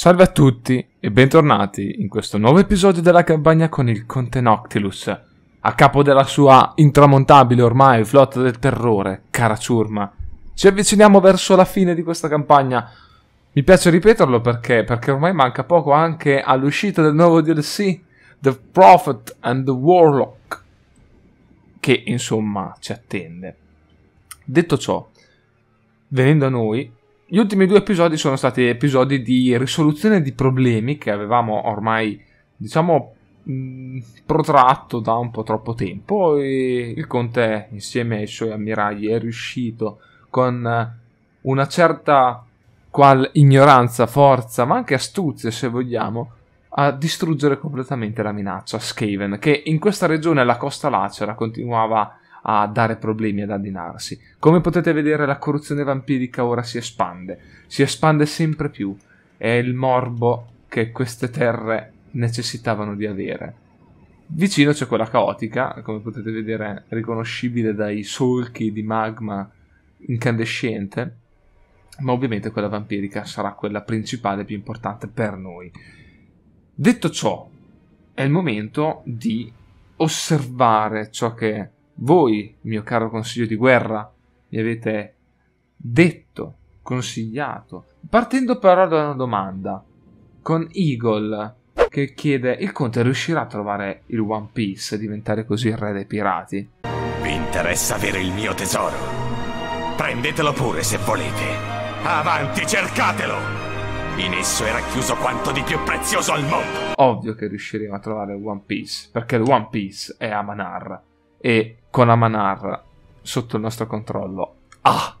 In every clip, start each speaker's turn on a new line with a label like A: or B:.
A: Salve a tutti e bentornati in questo nuovo episodio della campagna con il Conte Noctilus, a capo della sua intramontabile ormai flotta del terrore, cara ciurma. Ci avviciniamo verso la fine di questa campagna. Mi piace ripeterlo perché, perché ormai manca poco anche all'uscita del nuovo DLC, The Prophet and the Warlock, che insomma ci attende. Detto ciò, venendo a noi, gli ultimi due episodi sono stati episodi di risoluzione di problemi che avevamo ormai, diciamo, mh, mm, protratto da un po' troppo tempo e il conte insieme ai suoi ammiragli è riuscito con una certa qual ignoranza, forza, ma anche astuzia se vogliamo, a distruggere completamente la minaccia Skaven, che in questa regione, la costa lacera, continuava a a dare problemi, ad addinarsi. Come potete vedere la corruzione vampirica ora si espande, si espande sempre più, è il morbo che queste terre necessitavano di avere. Vicino c'è quella caotica, come potete vedere riconoscibile dai solchi di magma incandescente, ma ovviamente quella vampirica sarà quella principale e più importante per noi. Detto ciò, è il momento di osservare ciò che voi, mio caro consiglio di guerra, mi avete detto, consigliato, partendo però da una domanda, con Eagle che chiede il conte riuscirà a trovare il One Piece e diventare così il re dei pirati? Vi interessa avere il mio tesoro? Prendetelo pure se volete. Avanti, cercatelo! In esso era chiuso quanto di più prezioso al mondo. Ovvio che riusciremo a trovare il One Piece, perché il One Piece è Amanar e con Amanar sotto il nostro controllo. Ah!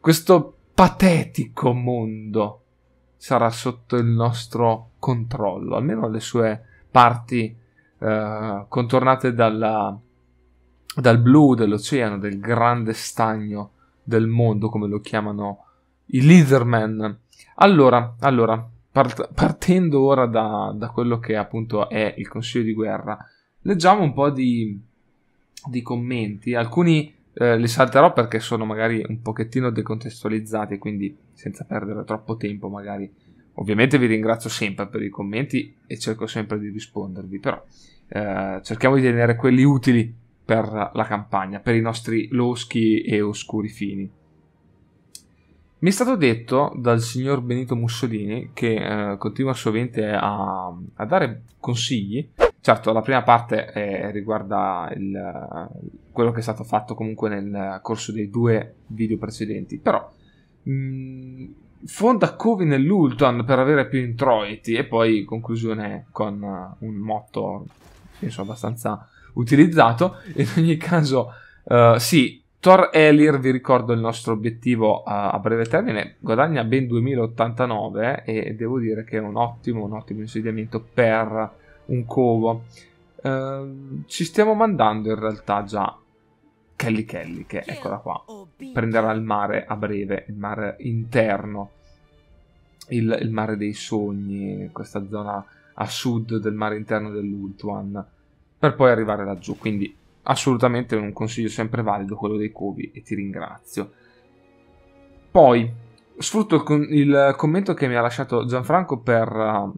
A: Questo patetico mondo sarà sotto il nostro controllo, almeno le sue parti eh, contornate dalla, dal blu dell'oceano, del grande stagno del mondo, come lo chiamano i leaderman. Allora, allora part- partendo ora da, da quello che appunto è il Consiglio di Guerra, leggiamo un po' di di commenti, alcuni eh, li salterò perché sono magari un pochettino decontestualizzati, quindi senza perdere troppo tempo magari. Ovviamente vi ringrazio sempre per i commenti e cerco sempre di rispondervi, però eh, cerchiamo di tenere quelli utili per la campagna, per i nostri loschi e oscuri fini. Mi è stato detto dal signor Benito Mussolini, che eh, continua sovente a, a dare consigli, Certo, la prima parte eh, riguarda il, quello che è stato fatto comunque nel corso dei due video precedenti, però mh, mm, fonda Covey nell'Ultan per avere più introiti e poi conclusione con uh, un motto penso abbastanza utilizzato. In ogni caso, uh, sì, Thor Elir, vi ricordo il nostro obiettivo a, a, breve termine, guadagna ben 2089 e devo dire che è un ottimo, un ottimo insediamento per un covo. Uh, ci stiamo mandando in realtà già Kelly Kelly, che eccola qua, oh, prenderà il mare a breve, il mare interno, il, il mare dei sogni, questa zona a sud del mare interno dell'Ultuan, per poi arrivare laggiù. Quindi assolutamente un consiglio sempre valido quello dei covi e ti ringrazio. Poi sfrutto il, commento che mi ha lasciato Gianfranco per, ehm,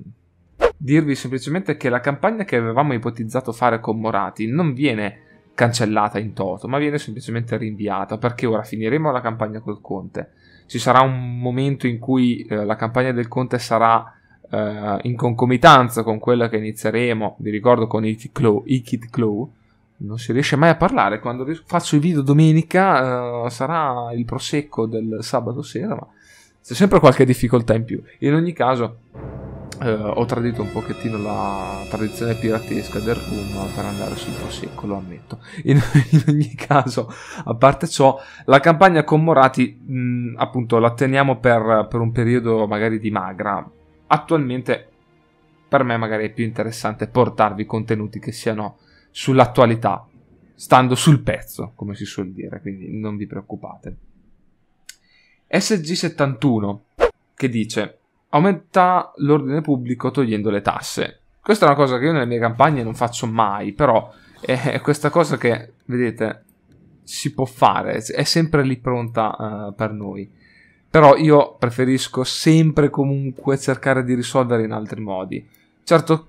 A: dirvi semplicemente che la campagna che avevamo ipotizzato fare con Morati non viene cancellata in toto, ma viene semplicemente rinviata, perché ora finiremo la campagna col Conte. Ci sarà un momento in cui eh, la campagna del Conte sarà eh, in concomitanza con quella che inizieremo, vi ricordo con i Kid Ikit Claw, non si riesce mai a parlare, quando faccio i video domenica eh, sarà il prosecco del sabato sera, ma c'è sempre qualche difficoltà in più. In ogni caso eh, ho tradito un pochettino la tradizione piratesca del rum per andare sul prosecco, lo ammetto. In, in ogni caso, a parte ciò, la campagna con Morati, mh, mm, appunto, la teniamo per, per un periodo magari di magra. Attualmente, per me, magari è più interessante portarvi contenuti che siano sull'attualità, stando sul pezzo, come si suol dire, quindi non vi preoccupate. SG71 che dice aumenta l'ordine pubblico togliendo le tasse. Questa è una cosa che io nelle mie campagne non faccio mai, però è questa cosa che, vedete, si può fare, è sempre lì pronta uh, per noi. Però io preferisco sempre comunque cercare di risolvere in altri modi. Certo,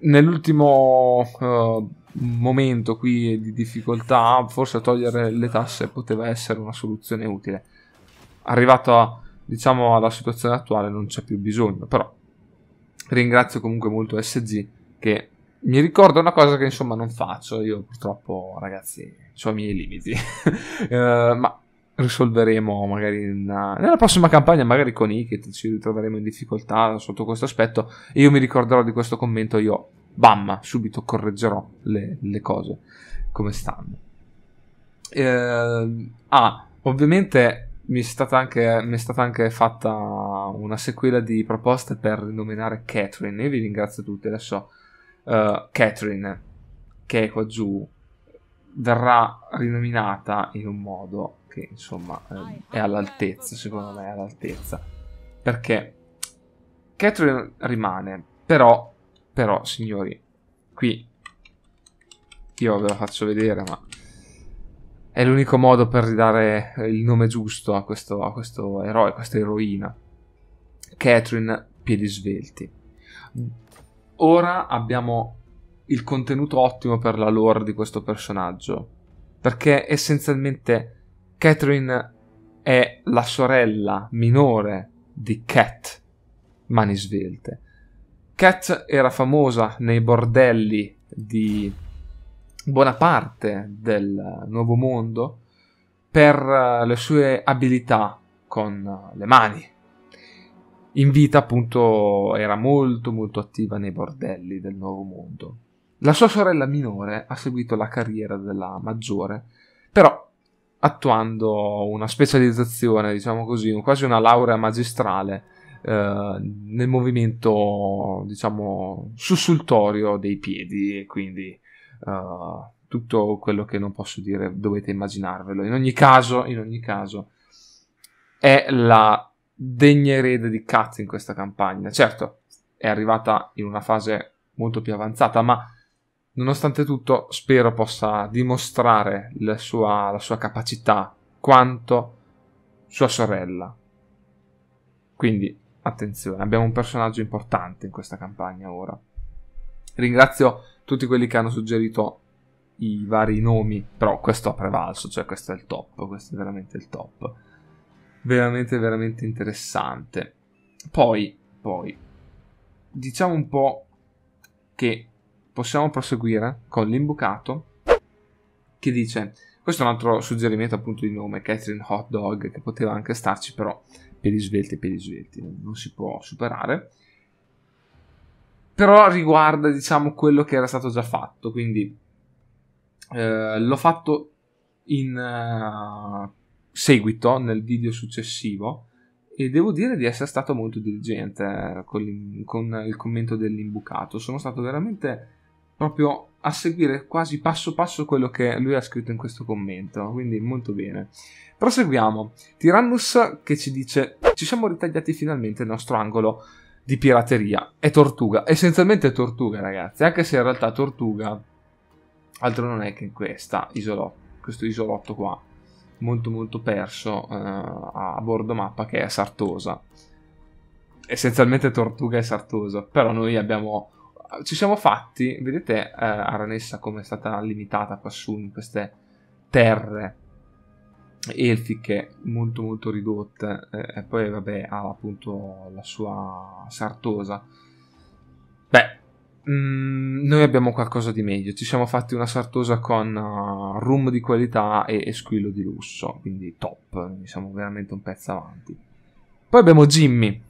A: nell'ultimo uh, momento qui di difficoltà, forse togliere le tasse poteva essere una soluzione utile. Arrivato a diciamo alla situazione attuale non c'è più bisogno, però ringrazio comunque molto SG che mi ricorda una cosa che insomma non faccio, io purtroppo ragazzi ho i miei limiti, uh, ma risolveremo magari una... nella prossima campagna, magari con Iket ci ritroveremo in difficoltà sotto questo aspetto e io mi ricorderò di questo commento, io bam, subito correggerò le, le cose come stanno. Uh, ah, ovviamente mi è, stata anche, mi è stata anche fatta una sequela di proposte per rinominare Catherine e vi ringrazio tutti. Adesso uh, Catherine, che è qua giù, verrà rinominata in un modo che insomma eh, è all'altezza, secondo me è all'altezza. Perché Catherine rimane, però, però signori, qui io ve la faccio vedere, ma è l'unico modo per ridare eh, il nome giusto a questo, a questo eroe, a questa eroina. Catherine Piedi Svelti. Ora abbiamo il contenuto ottimo per la lore di questo personaggio, perché essenzialmente Catherine è la sorella minore di Cat, mani svelte. Cat era famosa nei bordelli di buona parte del nuovo mondo per eh, le sue abilità con eh, le mani. In vita appunto era molto molto attiva nei bordelli del nuovo mondo. La sua sorella minore ha seguito la carriera della maggiore, però attuando una specializzazione, diciamo così, quasi una laurea magistrale eh, nel movimento, diciamo, sussultorio dei piedi e quindi uh, tutto quello che non posso dire dovete immaginarvelo. In ogni caso, in ogni caso è la degna erede di Kat in questa campagna. Certo, è arrivata in una fase molto più avanzata, ma nonostante tutto spero possa dimostrare la sua, la sua capacità quanto sua sorella. Quindi attenzione, abbiamo un personaggio importante in questa campagna ora. Ringrazio tutti quelli che hanno suggerito i vari nomi, però questo ha prevalso, cioè questo è il top, questo è veramente il top. Veramente, veramente interessante. Poi, poi, diciamo un po' che possiamo proseguire con l'imbucato che dice, questo è un altro suggerimento appunto di nome, Catherine Hot Dog, che poteva anche starci, però per i svelti, per i svelti, non si può superare però riguarda, diciamo, quello che era stato già fatto, quindi eh, l'ho fatto in uh, seguito, nel video successivo, e devo dire di essere stato molto diligente eh, con, con il commento dell'imbucato. Sono stato veramente proprio a seguire quasi passo passo quello che lui ha scritto in questo commento, quindi molto bene. Proseguiamo. Tirannus che ci dice: Ci siamo ritagliati finalmente il nostro angolo di pirateria. È Tortuga, essenzialmente è Tortuga ragazzi, anche se in realtà Tortuga altro non è che questa isolotto, questo isolotto qua, molto molto perso eh, a bordo mappa che è Sartosa. Essenzialmente Tortuga è Sartosa, però noi abbiamo... Ci siamo fatti, vedete eh, Aranessa come è stata limitata quassù in queste terre elfiche molto molto ridotta eh, e poi vabbè ha appunto la sua sartosa beh mh, mm, noi abbiamo qualcosa di meglio ci siamo fatti una sartosa con uh, eh, rum di qualità e, e squillo di lusso quindi top siamo veramente un pezzo avanti poi abbiamo Jimmy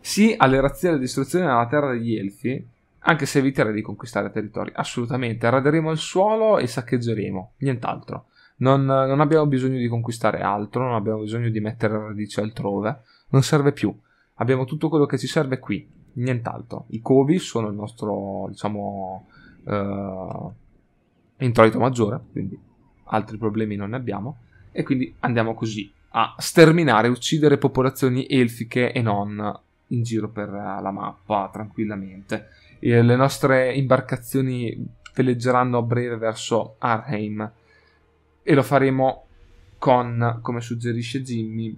A: sì alle razzie e alla distruzione della terra degli elfi anche se eviterei di conquistare territori assolutamente raderemo il suolo e saccheggeremo nient'altro non, non abbiamo bisogno di conquistare altro, non abbiamo bisogno di mettere radici altrove, non serve più. Abbiamo tutto quello che ci serve qui, nient'altro. I covi sono il nostro, diciamo, eh, introito maggiore, quindi altri problemi non ne abbiamo. E quindi andiamo così a sterminare, uccidere popolazioni elfiche e non in giro per la mappa tranquillamente. E le nostre imbarcazioni veleggeranno a breve verso Arheim e lo faremo con, come suggerisce Jimmy,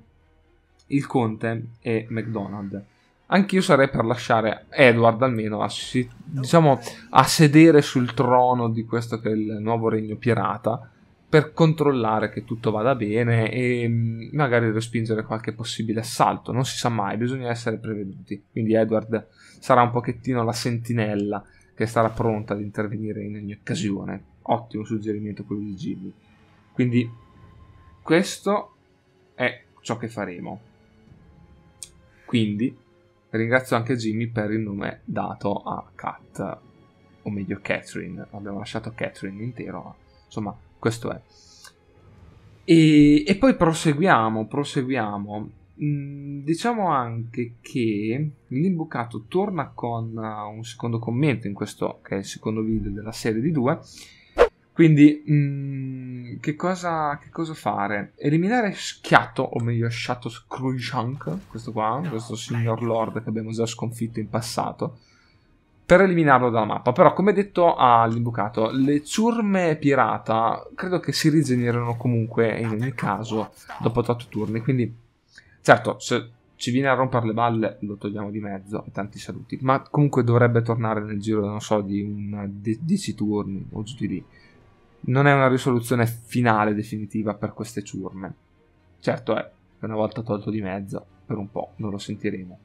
A: il Conte e McDonald. Anch'io sarei per lasciare Edward almeno a, si, diciamo, a sedere sul trono di questo che è il nuovo regno pirata per controllare che tutto vada bene e mm, magari respingere qualche possibile assalto. Non si sa mai, bisogna essere preveduti. Quindi Edward sarà un pochettino la sentinella che sarà pronta ad intervenire in ogni occasione. Ottimo suggerimento quello di Jimmy. Quindi questo è ciò che faremo. Quindi ringrazio anche Jimmy per il nome dato a Kat, o meglio Catherine, abbiamo lasciato Catherine intero, insomma questo è. E, e poi proseguiamo, proseguiamo. Mm, diciamo anche che l'imbucato torna con uh, un secondo commento in questo che è il secondo video della serie di due quindi, mh, mm, che, cosa, che, cosa, fare? Eliminare Schiatto, o meglio Shato Scrooge questo qua, no, questo signor Lord che abbiamo già sconfitto in passato, per eliminarlo dalla mappa. Però, come detto all'imbucato, le ciurme pirata credo che si rigenerano comunque in ogni caso dopo 8 turni. Quindi, certo, se ci viene a rompere le balle, lo togliamo di mezzo e tanti saluti. Ma comunque dovrebbe tornare nel giro, non so, di 10 turni o giù di lì non è una risoluzione finale definitiva per queste ciurme. Certo è, una volta tolto di mezzo, per un po' non lo sentiremo.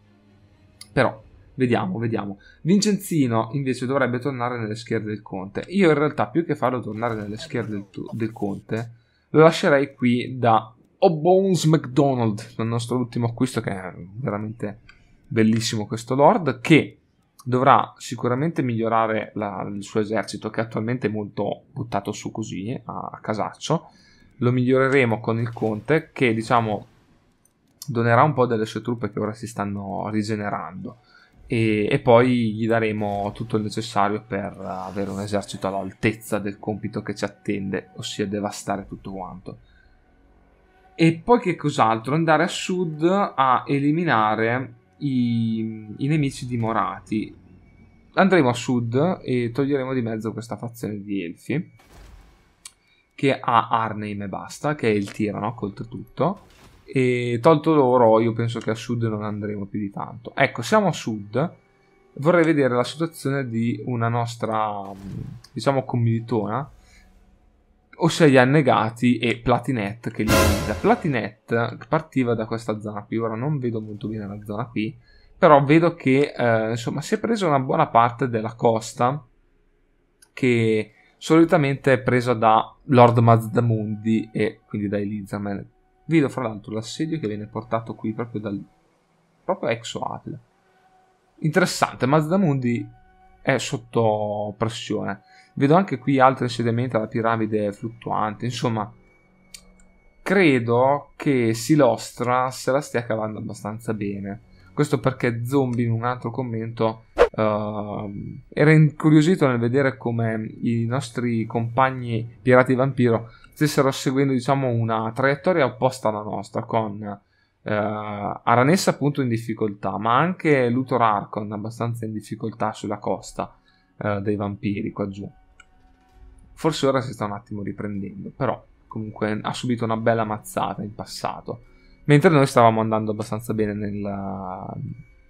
A: Però, vediamo, vediamo. Vincenzino invece dovrebbe tornare nelle schiere del Conte. Io in realtà più che farlo tornare nelle schiere del, del Conte, lo lascerei qui da O'Bones McDonald, il nostro ultimo acquisto che è veramente bellissimo questo lord, che dovrà sicuramente migliorare la, il suo esercito che attualmente è molto buttato su così a, a casaccio lo miglioreremo con il Conte che diciamo donerà un po' delle sue truppe che ora si stanno rigenerando e, e, poi gli daremo tutto il necessario per avere un esercito all'altezza del compito che ci attende, ossia devastare tutto quanto. E poi che cos'altro? Andare a sud a eliminare i, i nemici dimorati. Andremo a sud e toglieremo di mezzo questa fazione di elfi che ha Arnheim e basta, che è il Tiranok oltretutto. E tolto loro, io penso che a sud non andremo più di tanto. Ecco, siamo a sud. Vorrei vedere la situazione di una nostra, diciamo, commilitona o se gli annegati e Platinette che li guida. Platinette partiva da questa zona qui, ora non vedo molto bene la zona qui, però vedo che eh, insomma si è presa una buona parte della costa che solitamente è presa da Lord Mazdamundi e quindi da Elizaman. Vedo fra l'altro l'assedio che viene portato qui proprio dal proprio Exoatl. Interessante, Mazdamundi è sotto pressione. Vedo anche qui altri insediamenti alla piramide fluttuante, insomma, credo che Silostra se la stia cavando abbastanza bene. Questo perché Zombie in un altro commento uh, era incuriosito nel vedere come i nostri compagni pirati vampiro stessero seguendo diciamo una traiettoria opposta alla nostra con uh, eh, Aranessa appunto in difficoltà ma anche Luthor Arcon abbastanza in difficoltà sulla costa uh, dei vampiri qua giù. Forse ora si sta un attimo riprendendo, però comunque ha subito una bella mazzata in passato. Mentre noi stavamo andando abbastanza bene nella,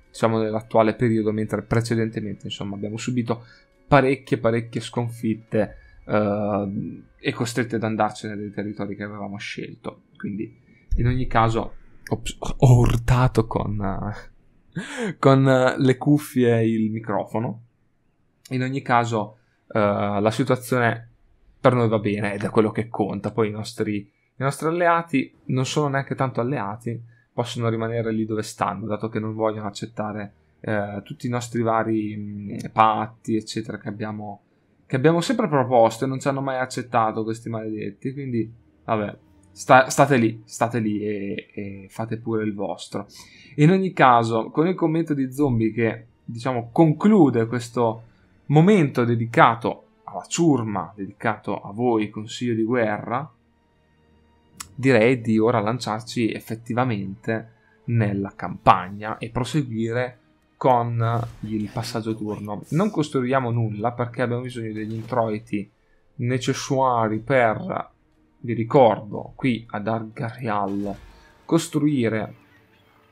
A: diciamo, nell'attuale periodo, mentre precedentemente insomma, abbiamo subito parecchie, parecchie sconfitte eh, e costrette ad andarcene dai territori che avevamo scelto. Quindi in ogni caso ho, ho urtato con, con le cuffie il microfono. In ogni caso, uh, la situazione per noi va bene, ed è quello che conta. Poi i nostri, i nostri alleati non sono neanche tanto alleati, possono rimanere lì dove stanno, dato che non vogliono accettare eh, tutti i nostri vari mh, mm, patti, eccetera, che abbiamo, che abbiamo sempre proposto e non ci hanno mai accettato questi maledetti. Quindi, vabbè, sta, state lì, state lì e, e, fate pure il vostro. In ogni caso, con il commento di Zombie che, diciamo, conclude questo momento dedicato alla ciurma dedicato a voi consiglio di guerra, direi di ora lanciarci effettivamente nella campagna e proseguire con il passaggio turno. Non costruiamo nulla perché abbiamo bisogno degli introiti necessari per, vi ricordo, qui ad Argarial costruire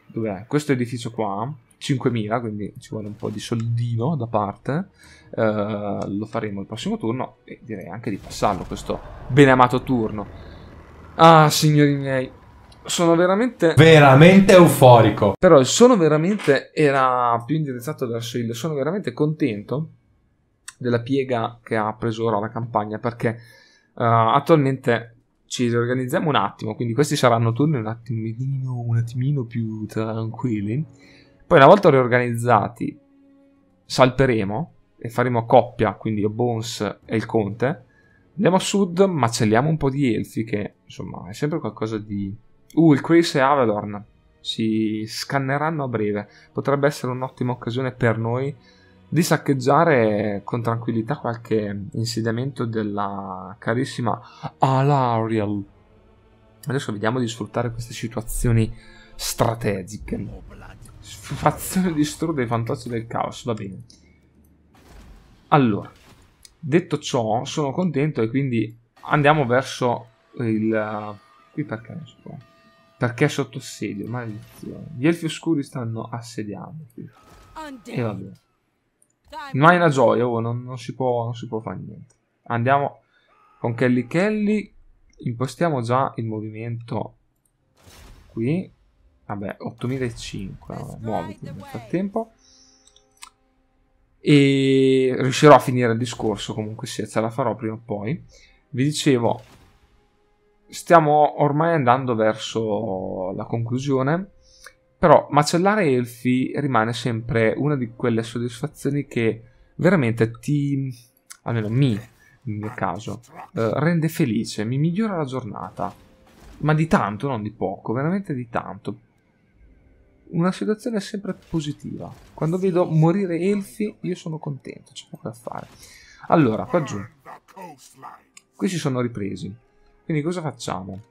A: dov'è? questo edificio qua 5.000, quindi ci vuole un po' di soldino da parte. Uh, lo faremo il prossimo turno e direi anche di passarlo questo benamato turno. Ah, signori miei, sono veramente... Veramente euforico. Però il sono veramente era più indirizzato verso il... Sono veramente contento della piega che ha preso ora la campagna perché uh, attualmente ci riorganizziamo un attimo, quindi questi saranno turni un attimino, un attimino più tranquilli poi una volta riorganizzati, salperemo e faremo coppia, quindi io Bones e il Conte. Andiamo a sud, macelliamo un po' di elfi che, insomma, è sempre qualcosa di... Uh, il Chris e Avalorn si scanneranno a breve. Potrebbe essere un'ottima occasione per noi di saccheggiare con tranquillità qualche insediamento della carissima Alariel. Adesso vediamo di sfruttare queste situazioni strategiche. Fazione distrutta dei fantocci del caos, va bene. Allora, detto ciò, sono contento e quindi andiamo verso il... Eh, qui perché non si può? Perché è sotto assedio, maledizione. Gli elfi oscuri stanno assediando. E va bene. Ma è una gioia, oh, non, non, si può, non si può fare niente. Andiamo con Kelly Kelly. Impostiamo già il movimento qui. Vabbè, 8005, vabbè, muoviti nel frattempo. E riuscirò a finire il discorso, comunque sia, ce la farò prima o poi. Vi dicevo, stiamo ormai andando verso la conclusione, però macellare elfi rimane sempre una di quelle soddisfazioni che veramente ti, almeno mi, nel mio caso, eh, rende felice, mi migliora la giornata. Ma di tanto, non di poco, veramente di tanto una situazione sempre positiva. Quando vedo morire elfi io sono contento, c'è poco da fare. Allora, qua giù. Qui si sono ripresi. Quindi cosa facciamo?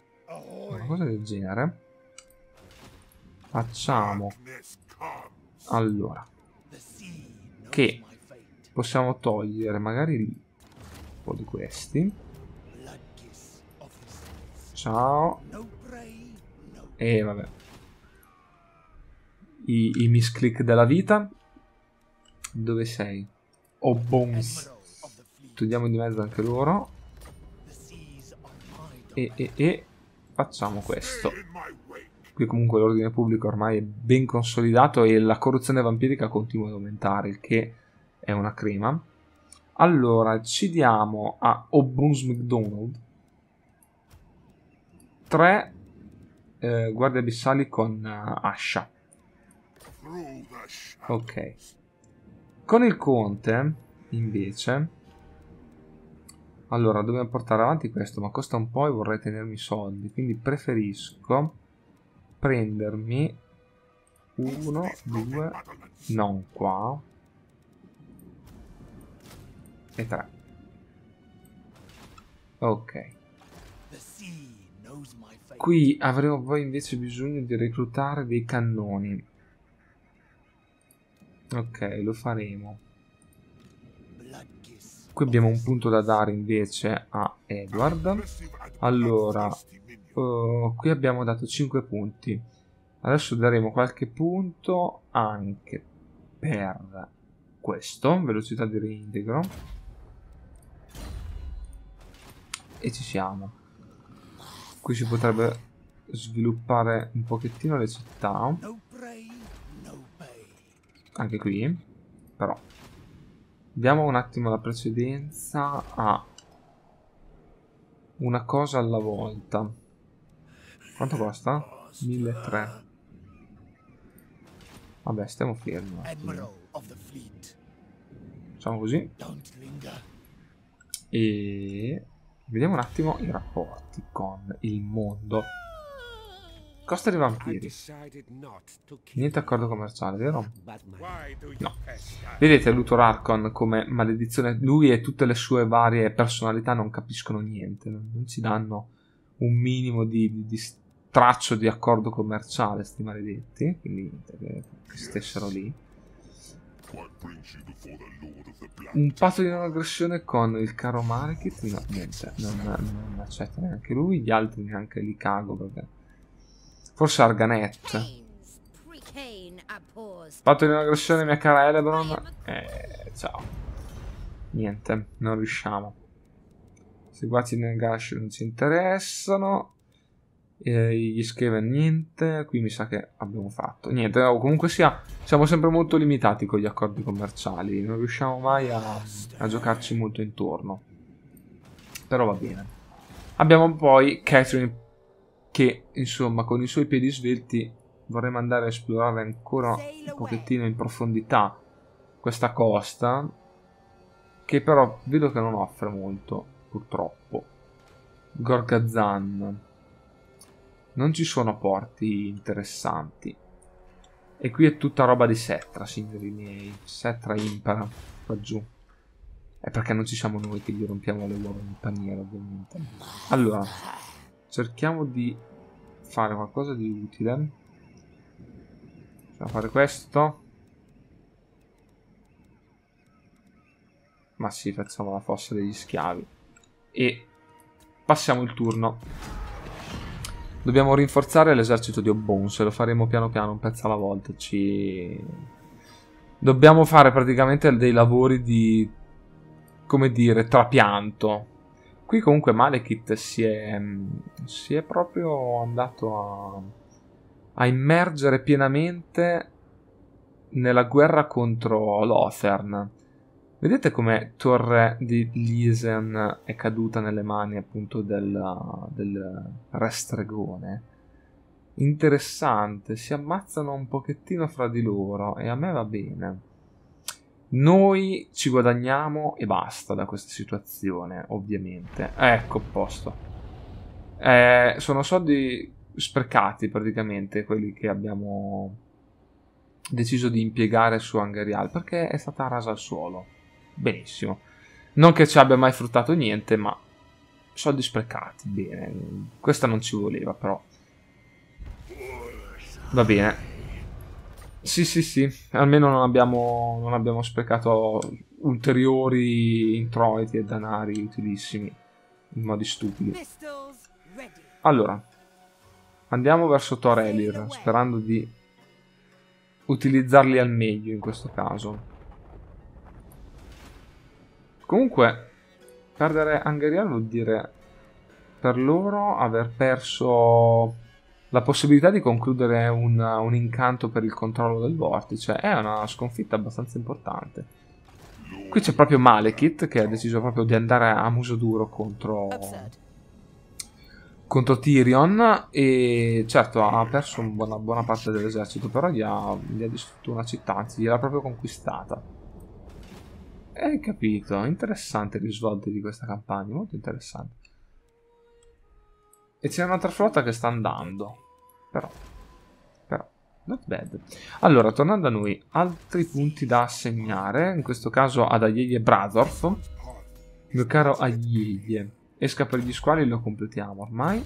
A: Una cosa del genere. Facciamo... Allora. Che possiamo togliere magari un po' di questi. Ciao. E eh, vabbè i, i misclick della vita. Dove sei? Oh, bones. Togliamo di mezzo anche loro. E, e, e facciamo questo. Qui comunque l'ordine pubblico ormai è ben consolidato e la corruzione vampirica continua ad aumentare, il che è una crema. Allora, ci diamo a O'Boons oh McDonald. Tre eh, guardie abissali con uh, ascia. Ok. Con il conte, invece... Allora, dobbiamo portare avanti questo, ma costa un po' e vorrei tenermi i soldi, quindi preferisco prendermi uno, due, non qua, e tre. Ok. Qui avremo poi invece bisogno di reclutare dei cannoni. Ok, lo faremo. Qui abbiamo un punto da dare invece a Edward. Allora, uh, qui abbiamo dato 5 punti. Adesso daremo qualche punto anche per questo, velocità di reintegro. E ci siamo. Qui si potrebbe sviluppare un pochettino le città anche qui, però. Diamo un attimo la precedenza a una cosa alla volta. Quanto costa? 1.300. Vabbè, stiamo fermi. Facciamo così. E vediamo un attimo i rapporti con il mondo. Costa dei vampiri. Niente accordo commerciale, vero? No. Vedete Luthor Arcon come maledizione. Lui e tutte le sue varie personalità non capiscono niente. Non ci danno un minimo di, di, di traccio di accordo commerciale, sti maledetti. Quindi che, che stessero lì. Un patto di non aggressione con il caro Market. No, niente. Non, non accetta neanche lui. Gli altri neanche li cago perché Forse Arganet. Fatto di un'aggressione mia cara Elebron. Eh, ciao. Niente, non riusciamo. Seguaci nel Gash non ci interessano. Eh, gli scrive niente. Qui mi sa che abbiamo fatto. Niente, no, oh, comunque sia, siamo sempre molto limitati con gli accordi commerciali. Non riusciamo mai a, a giocarci molto intorno. Però va bene. Abbiamo poi Catherine che insomma con i suoi piedi svelti vorremmo andare a esplorare ancora un pochettino in profondità questa costa che però vedo che non offre molto purtroppo Gorgazan non ci sono porti interessanti e qui è tutta roba di Setra signori miei Setra impara qua giù è perché non ci siamo noi che gli rompiamo le uova nel paniere ovviamente allora cerchiamo di fare qualcosa di utile. Possiamo fare questo. Ma sì, facciamo la fossa degli schiavi. E passiamo il turno. Dobbiamo rinforzare l'esercito di Se lo faremo piano piano, un pezzo alla volta. Ci... Dobbiamo fare praticamente dei lavori di... come dire, trapianto Qui comunque Malekith si è, mm, si è proprio andato a, a immergere pienamente nella guerra contro Lothern. Vedete come Torre di Lisen è caduta nelle mani appunto del, del stregone? Interessante, si ammazzano un pochettino fra di loro e a me va bene. Noi ci guadagniamo e basta da questa situazione, ovviamente. Ecco, posto. Eh, sono soldi sprecati praticamente quelli che abbiamo deciso di impiegare su Hungarial perché è stata rasa al suolo. Benissimo. Non che ci abbia mai fruttato niente, ma soldi sprecati. Bene, questa non ci voleva però. Va bene. Sì, sì, sì, almeno non abbiamo, non abbiamo sprecato ulteriori introiti e danari utilissimi in modi stupidi. Allora, andiamo verso Torelir, sperando di utilizzarli al meglio in questo caso.
B: Comunque,
A: perdere Angheria vuol dire per loro aver perso la possibilità di concludere un, un, incanto per il controllo del vortice è una sconfitta abbastanza importante. Qui c'è proprio Malekith che ha deciso proprio di andare a muso duro contro, contro Tyrion e certo ha perso una buona, buona parte dell'esercito, però gli ha, gli ha, distrutto una città, anzi gliel'ha proprio conquistata. E hai capito, interessante il risvolto di questa campagna, molto interessante. E c'è un'altra flotta che sta andando. Però. Però. Not bad. Allora, tornando a noi, altri punti da assegnare. In questo caso ad Aieie Bradorf. Mio caro Aieie. Esca per gli squali e lo completiamo ormai.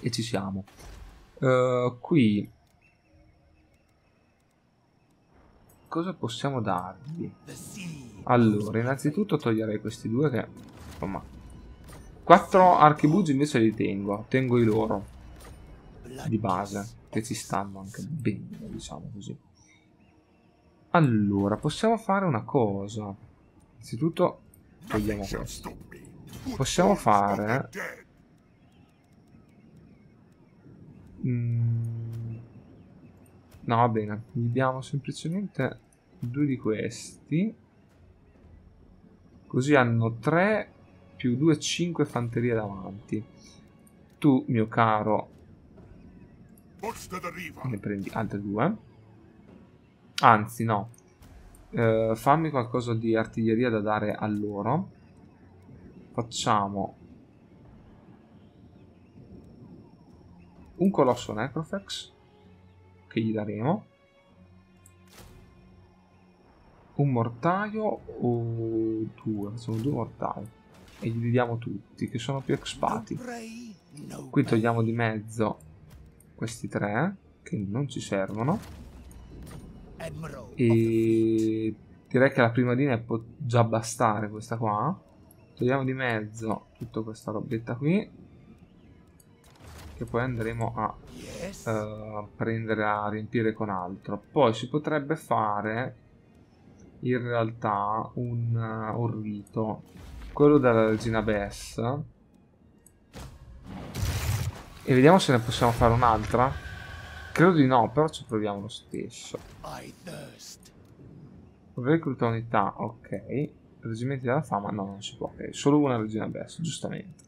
A: E ci siamo. Uh, qui cosa possiamo dargli? Allora, innanzitutto toglierei questi due che... Insomma, Quattro archibugi invece li tengo, tengo i loro di base, che ci stanno anche bene, diciamo così. Allora, possiamo fare una cosa. Innanzitutto togliamo questo. Possiamo fare... Mm... No, va bene. Gli diamo semplicemente due di questi. Così hanno tre più 2, 5 fanterie davanti. Tu, mio caro, ne prendi altre due. Anzi, no. Eh, fammi qualcosa di artiglieria da dare a loro. Facciamo un colosso necrofex che gli daremo un mortaio o due sono due mortai e gli diamo tutti, che sono più expati. Qui togliamo di mezzo questi tre, che non ci servono. E direi che la prima linea può già bastare questa qua. Togliamo di mezzo tutta questa robetta qui. Che poi andremo a uh, prendere a riempire con altro. Poi si potrebbe fare in realtà un, uh, un rito quello della regina Bess. E vediamo se ne possiamo fare un'altra. Credo di no, però ci proviamo lo stesso. Recluta unità, ok. Reggimenti della fama, no, non si può. Ok, solo una regina Bess, giustamente.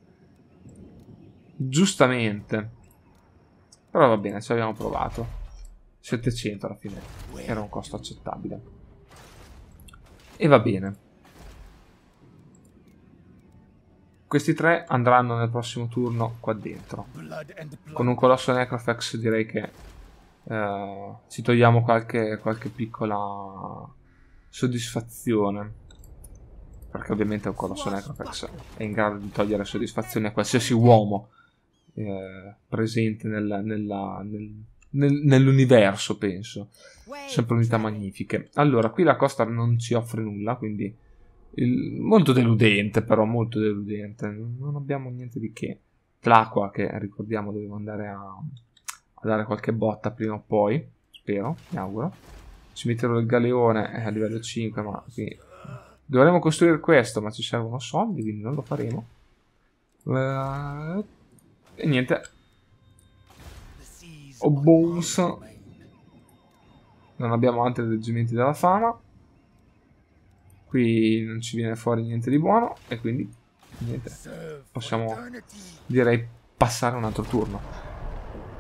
A: Giustamente. Però va bene, ci abbiamo provato. 700 alla fine. Era un costo accettabile. E va bene. Questi tre andranno nel prossimo turno qua dentro. Con un colosso Necrofex direi che eh, ci togliamo qualche, qualche piccola soddisfazione perché ovviamente un colosso Necrofex è in grado di togliere soddisfazione a qualsiasi uomo eh, presente nel, nel, nell'universo, penso. Sempre unità magnifiche. Allora, qui la costa non ci offre nulla, quindi il, molto deludente, però, molto deludente. Non abbiamo niente di che. Tlaqua, che ricordiamo doveva andare a, a, dare qualche botta prima o poi, spero, mi auguro. Ci metterò il Galeone è eh, a livello 5, ma qui... dovremmo costruire questo, ma ci servono soldi, quindi non lo faremo. Uh, e niente. O oh, Bones. Non abbiamo altri reggimenti della fama qui non ci viene fuori niente di buono e quindi niente, possiamo direi passare un altro turno.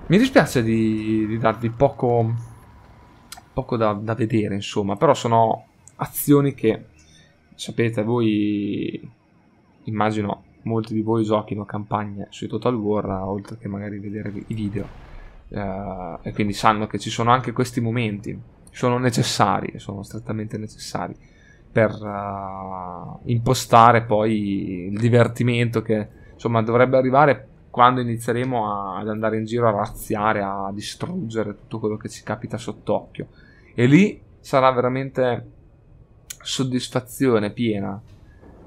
A: Mi dispiace di, di darvi poco, poco da, da, vedere insomma, però sono azioni che sapete voi, immagino molti di voi giochino campagne sui Total War oltre che magari vedere i video eh, e quindi sanno che ci sono anche questi momenti, sono necessari, sono strettamente necessari per uh, impostare poi il divertimento che insomma dovrebbe arrivare quando inizieremo a, ad andare in giro a razziare, a distruggere tutto quello che ci capita sott'occhio. E lì sarà veramente soddisfazione piena.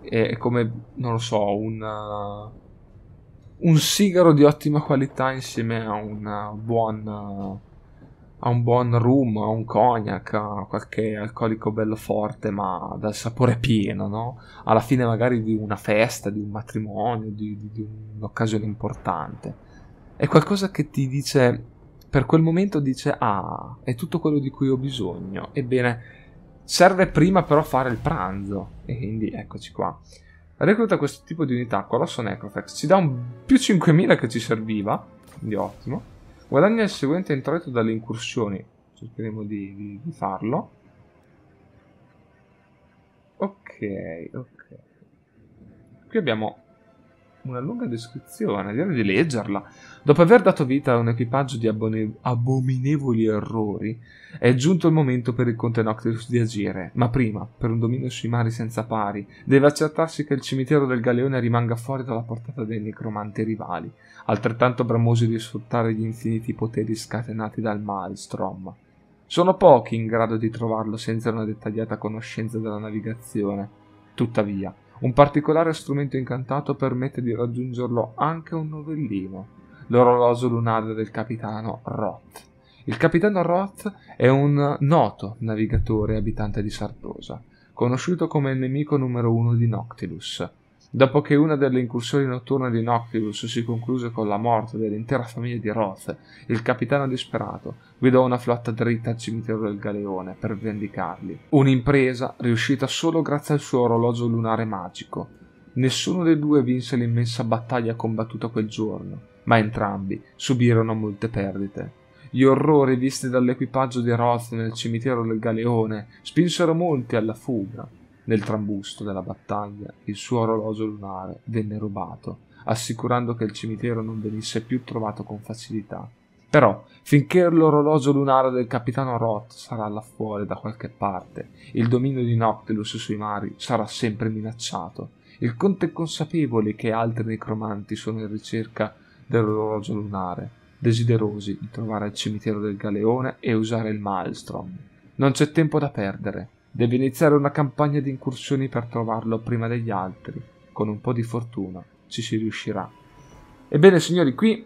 A: È come, non lo so, un, uh, un sigaro di ottima qualità insieme a un uh, buon a un buon rum, a un cognac, a qualche alcolico bello forte, ma dal sapore pieno, no? Alla fine magari di una festa, di un matrimonio, di, di, di un'occasione importante. È qualcosa che ti dice, per quel momento dice, ah, è tutto quello di cui ho bisogno. Ebbene, serve prima però fare il pranzo, e quindi eccoci qua. Recluta questo tipo di unità, Colosso Necrofex, ci dà un più 5000 che ci serviva, quindi ottimo Guadagna il seguente introito dalle incursioni. Cercheremo di, di, di farlo. Ok, ok. Qui abbiamo una lunga descrizione, direi di leggerla. Dopo aver dato vita a un equipaggio di abone- abominevoli errori, è giunto il momento per il conte Noctilus di agire, ma prima, per un dominio sui mari senza pari, deve accertarsi che il cimitero del galeone rimanga fuori dalla portata dei necromanti rivali, altrettanto bramosi di sfruttare gli infiniti poteri scatenati dal Maelstrom. Sono pochi in grado di trovarlo senza una dettagliata conoscenza della navigazione. Tuttavia, un particolare strumento incantato permette di raggiungerlo anche un novellino, l'orologio lunare del capitano Roth. Il capitano Roth è un noto navigatore abitante di Sartosa, conosciuto come il nemico numero uno di Noctilus, Dopo che una delle incursioni notturne di Noctilus si concluse con la morte dell'intera famiglia di Roth, il capitano disperato guidò una flotta dritta al cimitero del Galeone per vendicarli. Un'impresa riuscita solo grazie al suo orologio lunare magico. Nessuno dei due vinse l'immensa battaglia combattuta quel giorno, ma entrambi subirono molte perdite. Gli orrori visti dall'equipaggio di Roth nel cimitero del Galeone spinsero molti alla fuga, nel trambusto della battaglia il suo orologio lunare venne rubato, assicurando che il cimitero non venisse più trovato con facilità. Però, finché l'orologio lunare del capitano Roth sarà là fuori da qualche parte, il dominio di Noctilus sui mari sarà sempre minacciato. Il conte è consapevole che altri necromanti sono in ricerca dell'orologio lunare, desiderosi di trovare il cimitero del galeone e usare il maelstrom. Non c'è tempo da perdere. Deve iniziare una campagna di incursioni per trovarlo prima degli altri. Con un po' di fortuna ci si riuscirà. Ebbene, signori, qui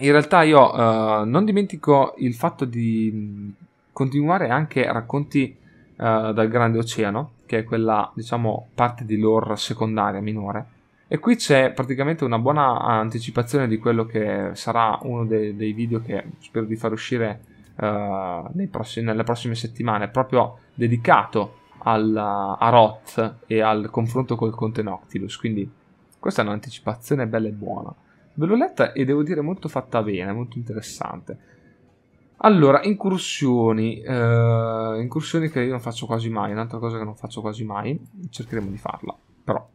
A: in realtà io uh, non dimentico il fatto di mm, continuare anche racconti uh, dal Grande Oceano, che è quella, diciamo, parte di lore secondaria minore. E qui c'è praticamente una buona anticipazione di quello che sarà uno dei, dei video che spero di far uscire eh, prossimi, nelle prossime settimane, proprio dedicato al, a Roth e al confronto col Conte Noctilus. Quindi questa è un'anticipazione bella e buona. Ve l'ho letta e devo dire molto fatta bene, molto interessante. Allora, incursioni, eh, incursioni che io non faccio quasi mai, un'altra cosa che non faccio quasi mai, cercheremo di farla, però.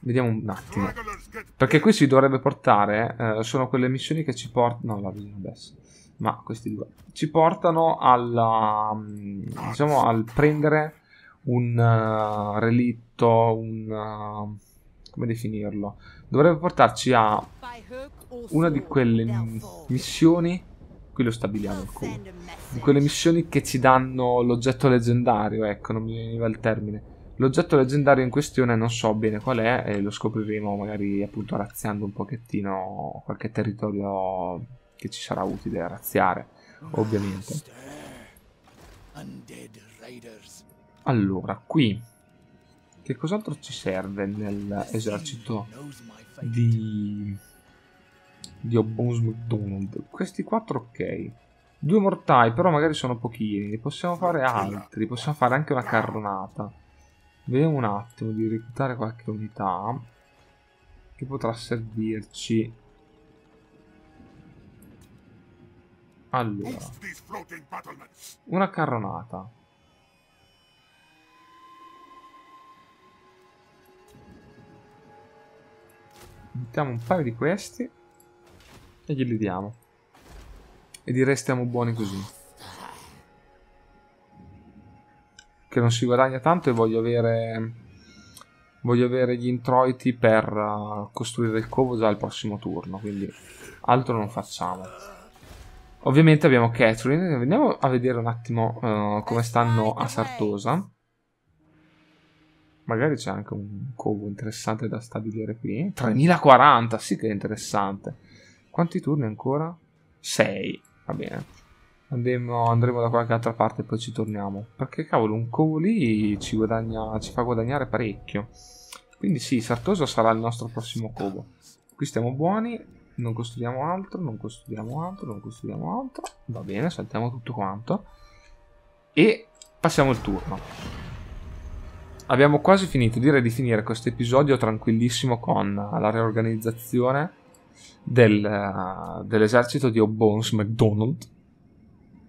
A: Vediamo un attimo. Perché qui si dovrebbe portare, eh, sono quelle missioni che ci portano... No, la vediamo adesso ma questi due ci portano alla, diciamo, al prendere un uh, relitto, un... Uh, come definirlo? Dovrebbe portarci a una di quelle missioni, qui lo stabiliamo alcune, di quelle missioni che ci danno l'oggetto leggendario, ecco, non mi veniva il termine. L'oggetto leggendario in questione non so bene qual è e lo scopriremo magari appunto razziando un pochettino qualche territorio che ci sarà utile a razziare, ovviamente. Allora, qui che cos'altro ci serve nell'esercito di di O'Bones Questi 4 ok. Due mortai, però magari sono pochini. Possiamo fare altri, possiamo fare anche una carronata. Vediamo un attimo di reclutare qualche unità che potrà servirci Allora. Una carronata. Mettiamo un paio di questi. E glieli diamo. E direi stiamo buoni così. Che non si guadagna tanto e voglio avere... Voglio avere gli introiti per eh, costruire il covo già al prossimo turno, quindi altro non facciamo. Ovviamente abbiamo Catherine, andiamo a vedere un attimo uh, come stanno a Sartosa. Magari c'è anche un covo interessante da stabilire qui. 3040, sì che è interessante. Quanti turni ancora? 6, va bene. Andremo, andremo da qualche altra parte e poi ci torniamo. Perché cavolo, un covo lì ci, guadagna, ci fa guadagnare parecchio. Quindi sì, Sartosa sarà il nostro prossimo covo. Qui stiamo buoni, non costruiamo altro, non costruiamo altro, non costruiamo altro. Va bene, saltiamo tutto quanto. E passiamo il turno. Abbiamo quasi finito, direi di finire questo episodio tranquillissimo con la riorganizzazione del, uh, dell'esercito di O'Bones McDonald.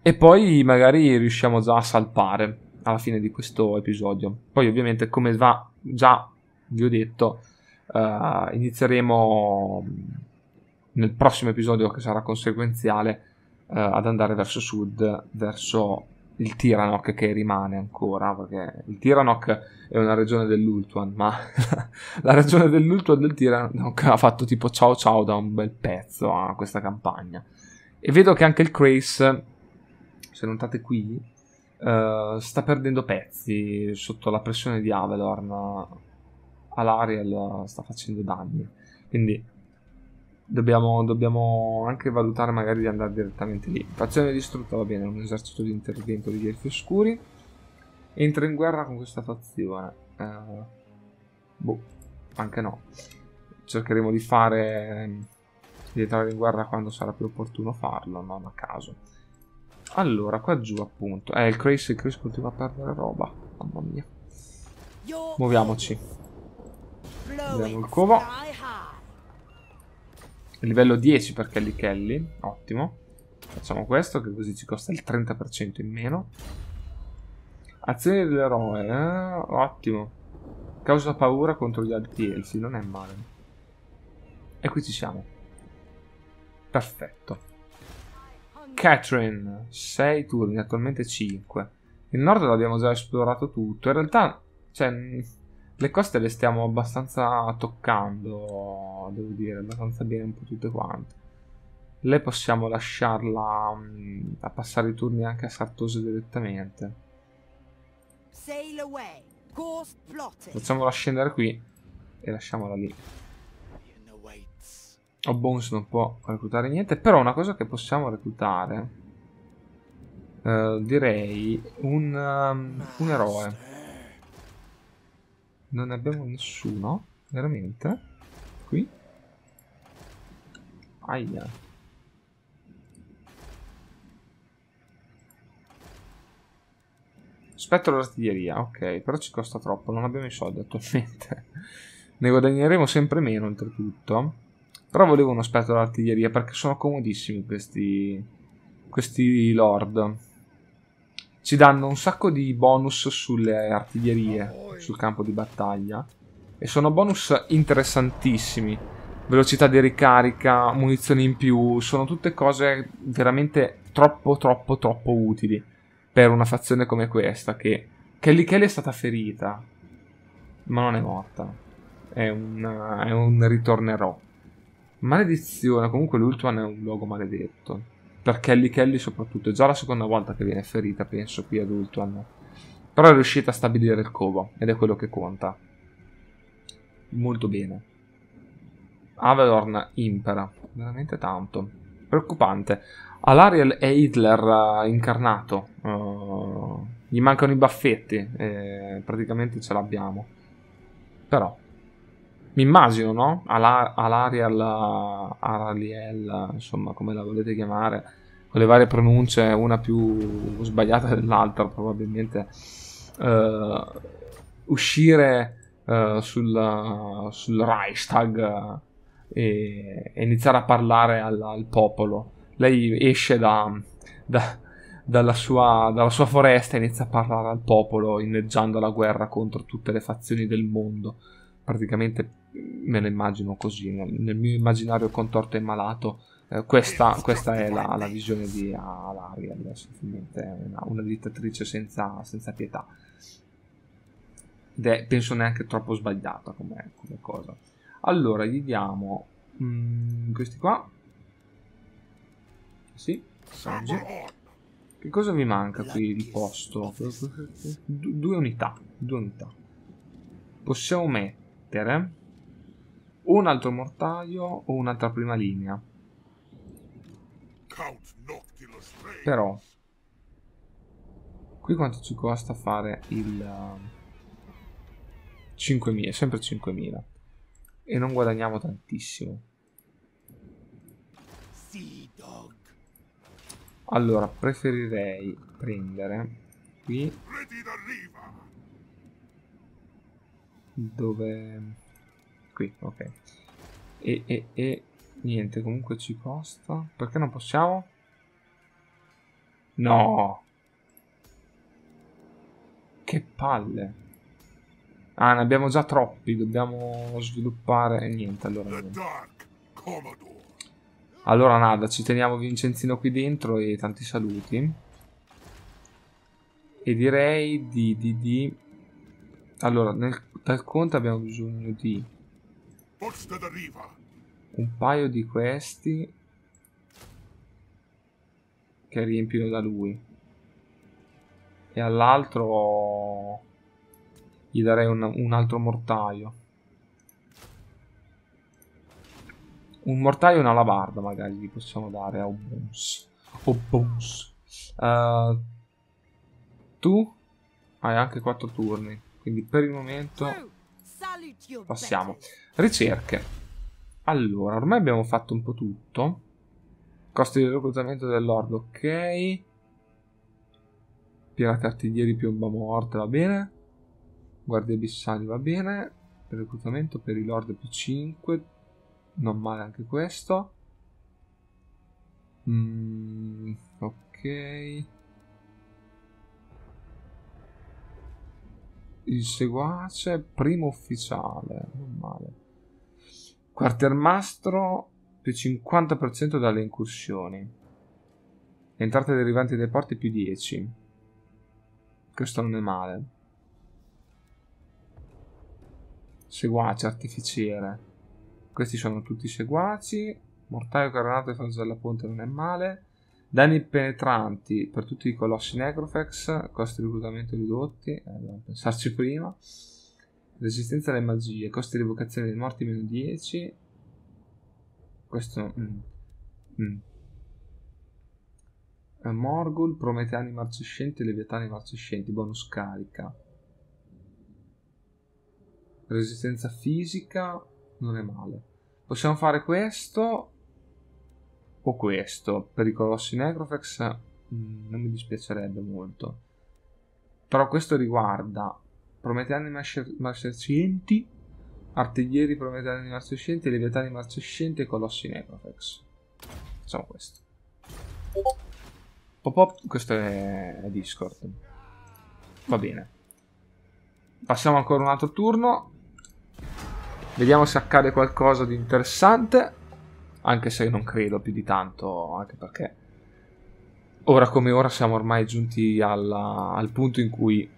A: E poi magari riusciamo già a salpare alla fine di questo episodio. Poi ovviamente come va già vi ho detto uh, inizieremo nel prossimo episodio che sarà conseguenziale eh, ad andare verso sud, verso il Tiranok che rimane ancora, perché il Tiranok è una regione dell'Ultuan, ma la regione dell'Ultuan del Tiranok ha fatto tipo ciao ciao da un bel pezzo a questa campagna. E vedo che anche il Crace, se notate qui, eh, sta perdendo pezzi sotto la pressione di Avelorn. All'Ariel sta facendo danni. Quindi Dobbiamo, dobbiamo, anche valutare magari di andare direttamente lì. Fazione distrutta va bene, un esercito di intervento di elfi oscuri. Entra in guerra con questa fazione. Uh, boh, anche no. Cercheremo di fare di entrare in guerra quando sarà più opportuno farlo, non a caso. Allora, qua giù appunto. Eh, il Chris, il Chris continua a perdere roba. Mamma mia. Muoviamoci. Vediamo il covo livello 10 per Kelly Kelly, ottimo. Facciamo questo che così ci costa il 30% in meno. Azione dell'eroe, eh? ottimo. Causa paura contro gli altri elfi, non è male. E qui ci siamo. Perfetto. Catherine, 6 turni, attualmente 5. Il nord l'abbiamo già esplorato tutto. In realtà, cioè, le coste le stiamo abbastanza toccando, devo dire, abbastanza bene un po' tutte quante. Lei possiamo lasciarla mh, mm, a passare i turni anche a Sartose direttamente. Facciamola scendere qui e lasciamola lì. O Bones non può reclutare niente, però una cosa che possiamo reclutare, eh, direi, un, um, un eroe non abbiamo nessuno, veramente, qui. Aia. Spettro l'artiglieria, ok, però ci costa troppo, non abbiamo i soldi attualmente. ne guadagneremo sempre meno oltretutto. Però volevo uno spettro d'artiglieria perché sono comodissimi questi, questi lord ci danno un sacco di bonus sulle artiglierie, oh, sul campo di battaglia. E sono bonus interessantissimi. Velocità di ricarica, munizioni in più, sono tutte cose veramente troppo, troppo, troppo utili per una fazione come questa, che Kelly Kelly è stata ferita, ma non è morta. È un, è un ritornerò. Maledizione, comunque l'Ultman è un luogo maledetto per Kelly Kelly soprattutto, è già la seconda volta che viene ferita, penso, qui ad Ultron. Però è riuscita a stabilire il covo, ed è quello che conta. Molto bene. Avalorn impera, veramente tanto. Preoccupante. Alariel è Hitler uh, incarnato, uh, gli mancano i baffetti, eh, praticamente ce l'abbiamo. Però, mi immagino, no? Alla, all'Arial, insomma, come la volete chiamare, con le varie pronunce, una più sbagliata dell'altra, probabilmente. Uh, uscire uh, sul, sul, Reichstag eh, e, e, iniziare a parlare al, al popolo. Lei esce da, da, dalla, sua, dalla sua foresta e inizia a parlare al popolo, inneggiando la guerra contro tutte le fazioni del mondo praticamente me la immagino così, nel, mio immaginario contorto e malato. Eh, questa, questa, è la, la, visione di Alaria, una, una dittatrice senza, senza pietà. Ed è, penso neanche troppo sbagliata come, come cosa. Allora, gli diamo mh, mm, questi qua. Sì, saggio. Che cosa mi manca qui di posto? Du due unità, due unità. Possiamo mettere un altro mortaio o un'altra prima linea. Però, qui quanto ci costa fare il 5.000, eh, sempre 5.000. E non guadagniamo tantissimo. Allora, preferirei prendere qui dove qui, ok. E, e, e niente, comunque ci costa. Perché non possiamo?
B: No!
A: Che palle! Ah, ne abbiamo già troppi, dobbiamo sviluppare... E Niente, allora... Allora nada, ci teniamo Vincenzino qui dentro e tanti saluti. E direi di... di, di... Allora, nel, dal conto abbiamo bisogno di un paio di questi che riempiono da lui e all'altro gli darei un, un, altro mortaio un mortaio e una labarda magari gli possiamo dare a Obons Obons uh, eh, tu hai anche 4 turni quindi per il momento passiamo Ricerche. Allora, ormai abbiamo fatto un po' tutto. Costi di reclutamento del Lord, ok. Pirati artiglieri piomba morte, va bene. Guardie abissali, va bene. Per reclutamento per i lord più 5. Non male anche questo. Mm, ok. Il seguace, primo ufficiale, non male quartermastro più 50% dalle incursioni, entrate derivanti dai porti più 10. Questo non è male. Seguace, artificiere. Questi sono tutti seguaci. Mortaio, caranato e flagello a ponte non è male. Danni penetranti per tutti i colossi Necrofex, costi di reclutamento ridotti, eh, dobbiamo pensarci prima. Resistenza alle magie, costi di evocazione dei morti meno 10. Questo... Mm, mm. Eh, Morgul, Prometeani marcescenti e Leviatani marcescenti, bonus carica. Resistenza fisica, non è male. Possiamo fare questo o questo. Per i colossi Necrofex mm, non mi dispiacerebbe molto. Però questo riguarda Prometeani Marsescienti, Artiglieri Prometeani Marsescienti, Leviatani Marsescienti e Colossi Necrofex. Facciamo questo. pop pop, questo è Discord. Va bene. Passiamo ancora un altro turno. Vediamo se accade qualcosa di interessante. Anche se non credo più di tanto, anche perché ora come ora siamo ormai giunti alla, al punto in cui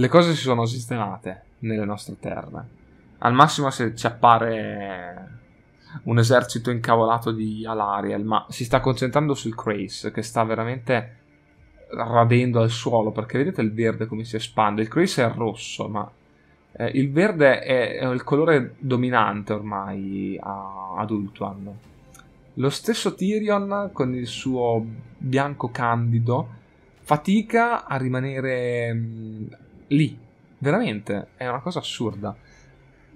A: le cose si sono sistemate nelle nostre terre. Al massimo se ci appare un esercito incavolato di Alariel, ma si sta concentrando sul Crace che sta veramente radendo al suolo perché vedete il verde come si espande. Il Crace è rosso, ma eh, il verde è, è, il colore dominante ormai a, ad Ultuan. Lo stesso Tyrion con il suo bianco candido fatica a rimanere mm, lì. Veramente, è una cosa assurda.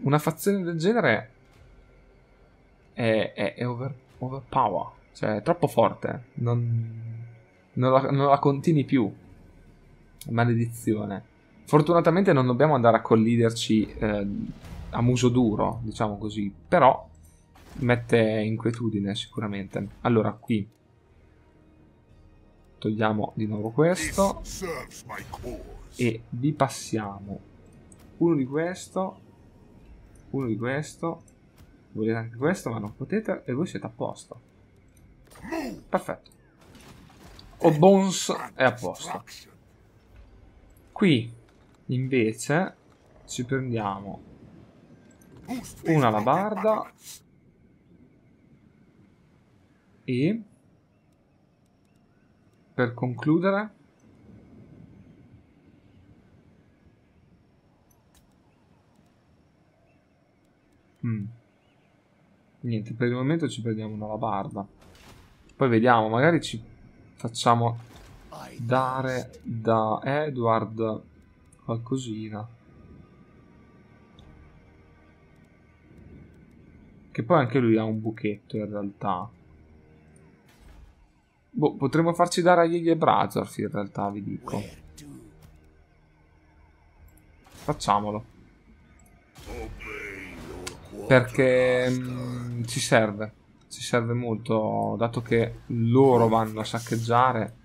A: Una fazione del genere è, è, è over, overpower, cioè è troppo forte, non, non, la, non la continui più. Maledizione. Fortunatamente non dobbiamo andare a colliderci eh, a muso duro, diciamo così, però mette inquietudine sicuramente. Allora, qui togliamo di nuovo questo e vi passiamo uno di questo uno di questo volete anche questo ma non potete e voi siete a posto perfetto o Bones è a posto qui invece ci prendiamo una alabarda e per concludere Mm. Niente, per il momento ci prendiamo una labarda. Poi vediamo, magari ci facciamo dare da Edward qualcosina. Che poi anche lui ha un buchetto in realtà. Boh, potremmo farci dare a Yegli e Brazorf in realtà, vi dico. Facciamolo perché mh, mm, ci serve, ci serve molto, dato che loro vanno a saccheggiare,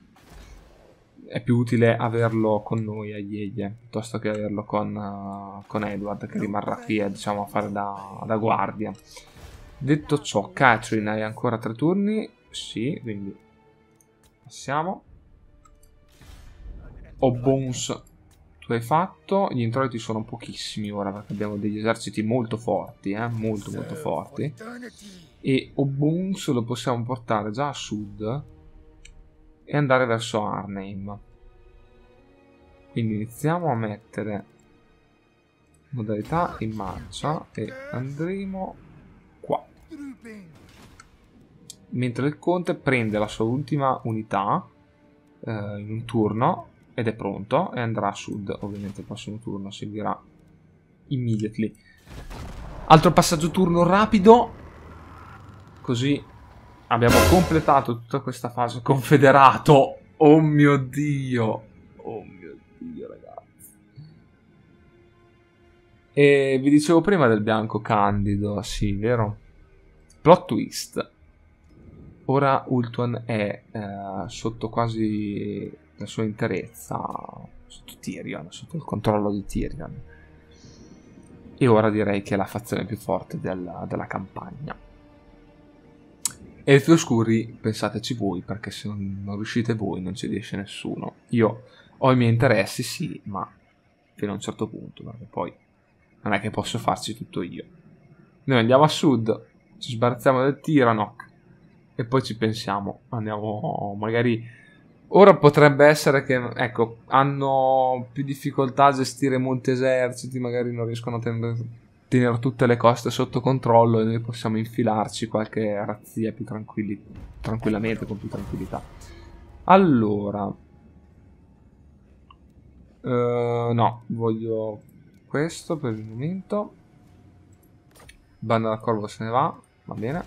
A: è più utile averlo con noi a Yeye, piuttosto che averlo con, uh, con Edward, che rimarrà qui eh, diciamo, a fare da, da guardia. Detto ciò, Catherine hai ancora tre turni? Sì, quindi passiamo. Ho Bones l'hai fatto, gli introiti sono pochissimi ora perché abbiamo degli eserciti molto forti, eh? molto molto forti. E Obuns lo possiamo portare già a sud e andare verso Arnheim. Quindi iniziamo a mettere modalità in marcia e andremo qua. Mentre il conte prende la sua ultima unità eh, in un turno ed è pronto e andrà a sud ovviamente il prossimo turno seguirà immediately altro passaggio turno rapido così abbiamo completato tutta questa fase confederato oh mio dio oh mio dio ragazzi e vi dicevo prima del bianco candido sì vero plot twist ora Ultuan è eh, sotto quasi nella sua interezza sotto Tyrion, sotto il controllo di Tyrion. E ora direi che è la fazione più forte del, della campagna. Elfi Oscuri, pensateci voi, perché se non, non riuscite voi non ci riesce nessuno. Io ho i miei interessi, sì, ma fino a un certo punto, perché poi non è che posso farci tutto io. Noi andiamo a sud, ci sbarazziamo del Tiranok, e poi ci pensiamo, andiamo magari Ora potrebbe essere che ecco, hanno più difficoltà a gestire molti eserciti, magari non riescono a tenere, tenere tutte le coste sotto controllo e noi possiamo infilarci qualche razzia più tranquilli, tranquillamente, con più tranquillità. Allora, Uh, no, voglio questo per il momento. Banda d'accordo se ne va, va bene.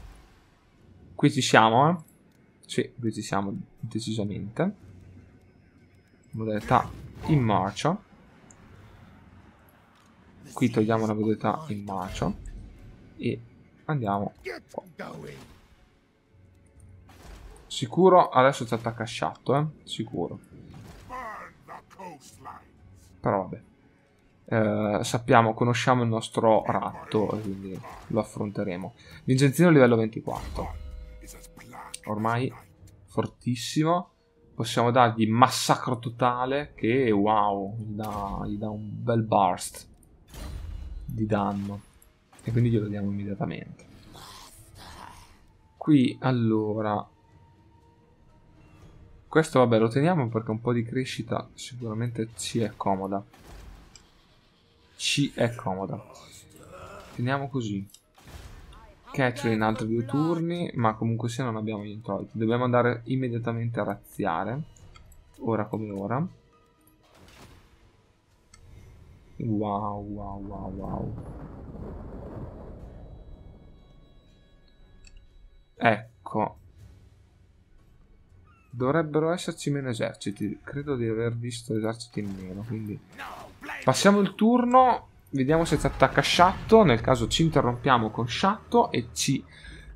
A: Qui ci siamo, eh. Sì, qui ci siamo decisamente. Modalità in marcia. Qui togliamo la modalità in marcia. E andiamo qua. Sicuro adesso ci attacca sciatto, eh? Sicuro. Però vabbè. Eh, sappiamo, conosciamo il nostro ratto, quindi lo affronteremo. Vincenzino livello 24. Ormai fortissimo. Possiamo dargli massacro totale che wow, gli dà, gli dà un bel burst di danno. E quindi glielo diamo immediatamente. Qui allora questo vabbè lo teniamo perché un po' di crescita sicuramente ci è comoda. Ci è comoda. Teniamo così. Catherine altri due turni, ma comunque se non abbiamo gli introiti. Dobbiamo andare immediatamente a razziare, ora come ora. Wow, wow, wow, wow. Ecco. Dovrebbero esserci meno eserciti. Credo di aver visto eserciti in meno, quindi... Passiamo il turno Vediamo se ci attacca Shatto, nel caso ci interrompiamo con Shatto e ci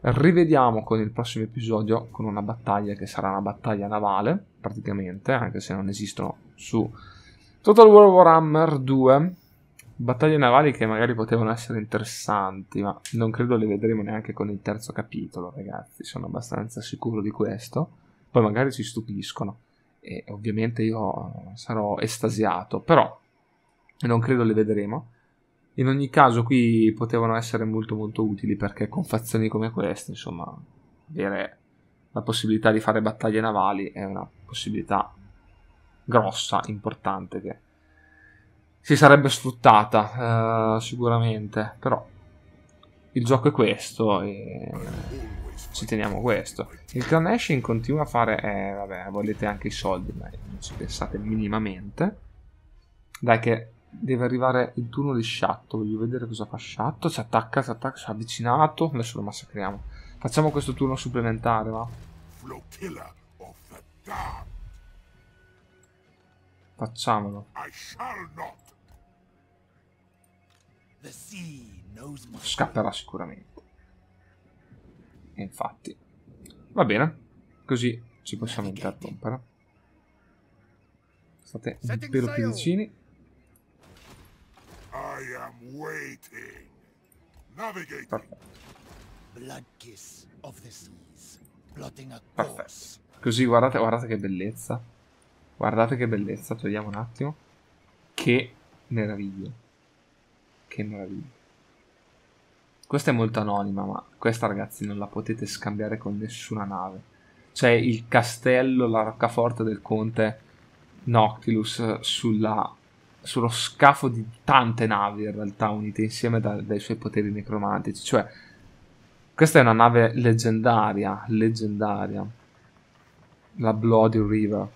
A: rivediamo con il prossimo episodio con una battaglia che sarà una battaglia navale, praticamente, anche se non esistono su Total War Warhammer 2. Battaglie navali che magari potevano essere interessanti, ma non credo le vedremo neanche con il terzo capitolo, ragazzi, sono abbastanza sicuro di questo. Poi magari ci stupiscono e ovviamente io sarò estasiato, però non credo le vedremo. In ogni caso qui potevano essere molto molto utili perché con fazioni come queste, insomma, avere la possibilità di fare battaglie navali è una possibilità grossa, importante che si sarebbe sfruttata eh, sicuramente, però il gioco è questo e ci teniamo questo. Il Clan Ashing continua a fare, eh, vabbè, volete anche i soldi, ma non ci pensate minimamente. Dai che deve arrivare il turno di Shatto. Voglio vedere cosa fa Shatto. Si attacca, si attacca, si è avvicinato. Adesso lo massacriamo. Facciamo questo turno supplementare, va. Facciamolo. Scapperà sicuramente. E infatti. Va bene. Così ci possiamo interrompere. State un pelo più vicini. I am waiting. Navigate. Blood kiss of the seas. Blotting a course. Così guardate, guardate che bellezza. Guardate che bellezza, togliamo un attimo. Che meraviglia. Che meraviglia. Questa è molto anonima, ma questa ragazzi non la potete scambiare con nessuna nave. Cioè il castello, la roccaforte del conte Noctilus sulla sullo scafo di tante navi in realtà unite insieme da, dai suoi poteri necromantici. Cioè, questa è una nave leggendaria, leggendaria. La Bloody River,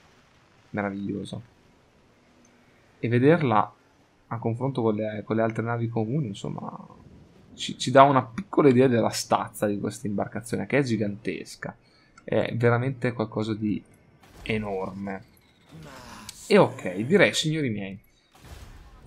A: meraviglioso. E vederla a confronto con le, con le altre navi comuni, insomma, ci, ci, dà una piccola idea della stazza di questa imbarcazione, che è gigantesca. È veramente qualcosa di enorme. E ok, direi, signori miei,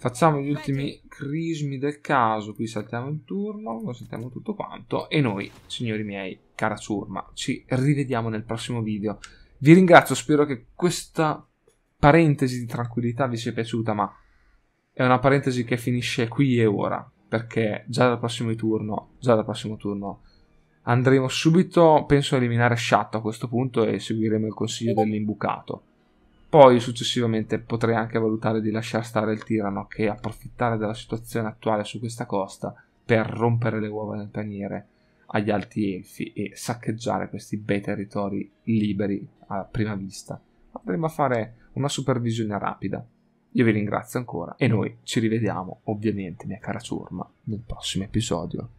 A: Facciamo gli ultimi crismi del caso, qui saltiamo il turno, lo saltiamo tutto quanto e noi, signori miei, cara ciurma, ci rivediamo nel prossimo video. Vi ringrazio, spero che questa parentesi di tranquillità vi sia piaciuta, ma è una parentesi che finisce qui e ora, perché già dal prossimo turno, già dal prossimo turno andremo subito, penso, a eliminare Shatto a questo punto e seguiremo il consiglio dell'imbucato. Poi successivamente potrei anche valutare di lasciare stare il tirano che approfittare della situazione attuale su questa costa per rompere le uova nel paniere agli alti elfi e saccheggiare questi bei territori liberi a prima vista. Andremo a fare una supervisione rapida. Io vi ringrazio ancora e noi ci rivediamo, ovviamente, mia cara ciurma, nel prossimo episodio.